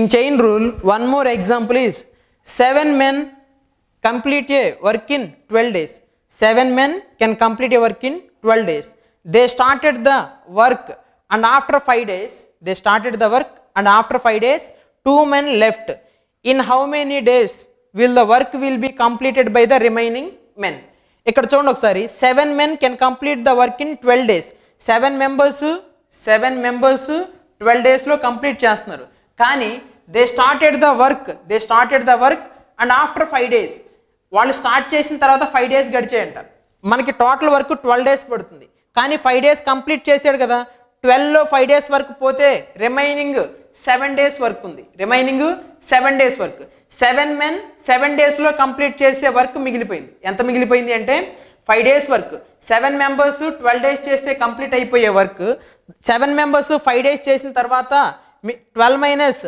In chain rule, one more example is 7 men complete a work in 12 days. 7 men can complete a work in 12 days. They started the work and after 5 days, they started the work and after 5 days, 2 men left. In how many days will the work will be completed by the remaining men? ఇక్కడ చూడండి ఒకసారి seven men can complete the work in twelve days seven members seven members twelve డేస్లో complete చేస్తున్నారు కానీ they started the work they started the work and after five days వాళ్ళు start చేసిన తర్వాత five days అంటారు మనకి టోటల్ వర్క్ ట్వెల్వ్ డేస్ పడుతుంది కానీ ఫైవ్ డేస్ కంప్లీట్ చేశాడు కదా ట్వెల్వ్లో ఫైవ్ డేస్ వర్క్ పోతే రిమైనింగ్ సెవెన్ డేస్ వర్క్ ఉంది remaining seven days work seven men seven డేస్లో కంప్లీట్ చేసే వర్క్ మిగిలిపోయింది ఎంత మిగిలిపోయింది అంటే five days work seven members twelve days చేస్తే కంప్లీట్ అయిపోయే work seven members five days చేసిన తర్వాత twelve minus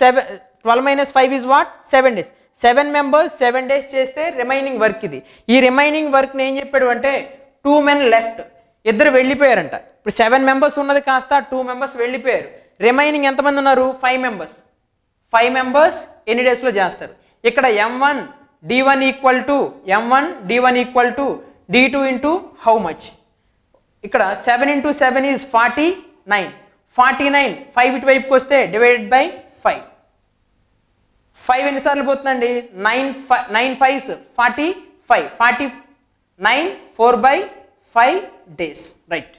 seven twelve minus five is what seven days seven members seven days చేస్తే రిమైనింగ్ వర్క్ ఇది ఈ రిమైనింగ్ వర్క్ని ఏం చెప్పాడు అంటే టూ మెన్ లెఫ్ట్ ఇద్దరు వెళ్ళిపోయారంట ఇప్పుడు సెవెన్ మెంబర్స్ ఉన్నది కాస్త టూ మెంబర్స్ వెళ్ళిపోయారు రిమైనింగ్ ఎంతమంది ఉన్నారు ఫైవ్ మెంబర్స్ ఫైవ్ మెంబర్స్ ఎన్ని డేస్లో చేస్తారు ఇక్కడ M one D one equal to M one D one equal to D two into how much ఇక్కడ seven into seven is forty nine 49 5 bit wipe koste divided by 5 5 in sarlu potundandi 9 5 9 5 45 49 4 by 5 days right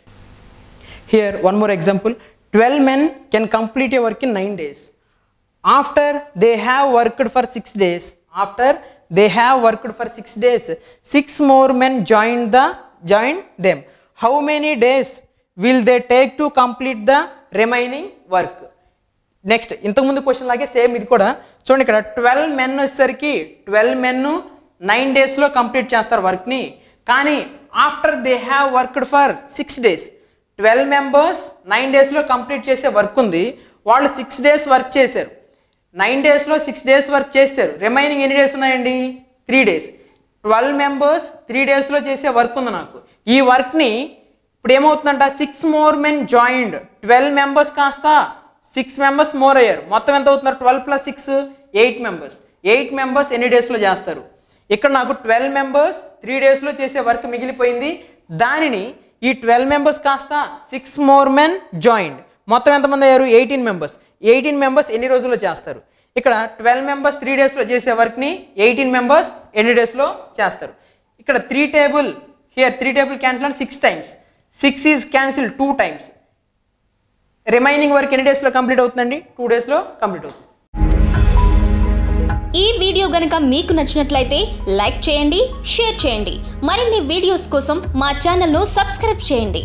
here one more example 12 men can complete a work in 9 days after they have worked for 6 days after they have worked for 6 days 6 more men joined the joined them how many days will they take to complete the remaining work next ఇంతకుముందు question లాగే same ఇది కూడా చూడండి ఇక్కడ twelve men వచ్చేసరికి twelve men nine డేస్లో complete చేస్తారు వర్క్ని కానీ after they have worked for six days twelve members nine డేస్లో కంప్లీట్ చేసే వర్క్ ఉంది వాళ్ళు సిక్స్ డేస్ వర్క్ చేశారు నైన్ డేస్లో సిక్స్ డేస్ వర్క్ చేశారు రిమైనింగ్ ఎన్ని డేస్ ఉన్నాయండి three days twelve members three డేస్లో చేసే వర్క్ ఉంది నాకు ఈ వర్క్ని ఇప్పుడు ఏమవుతుందంట six more men joined twelve members కాస్త సిక్స్ మెంబర్స్ మోర్ అయ్యారు మొత్తం ఎంత అవుతున్నారు twelve plus six eight members eight members ఎన్ని డేస్లో చేస్తారు ఇక్కడ నాకు ట్వెల్వ్ మెంబర్స్ త్రీ డేస్లో చేసే వర్క్ మిగిలిపోయింది దానిని ఈ ట్వెల్వ్ మెంబర్స్ కాస్త సిక్స్ మోర్ మెన్ జాయిన్డ్ మొత్తం ఎంతమంది అయ్యారు ఎయిటీన్ మెంబర్స్ ఎయిటీన్ మెంబర్స్ ఎన్ని రోజుల్లో చేస్తారు ఇక్కడ ట్వెల్వ్ మెంబర్స్ త్రీ డేస్లో చేసే వర్క్ని ఎయిటీన్ మెంబర్స్ ఎన్ని డేస్లో చేస్తారు ఇక్కడ three table here three table cancel and six times six is cancel two times remaining work ఎన్ని డేస్లో కంప్లీట్ అవుతుందండి టూ డేస్లో కంప్లీట్ అవుతుంది ఈ వీడియో గనుక మీకు నచ్చినట్లయితే లైక్ చేయండి షేర్ చేయండి మరిన్ని వీడియోస్ కోసం మా ఛానల్ను సబ్స్క్రైబ్ చేయండి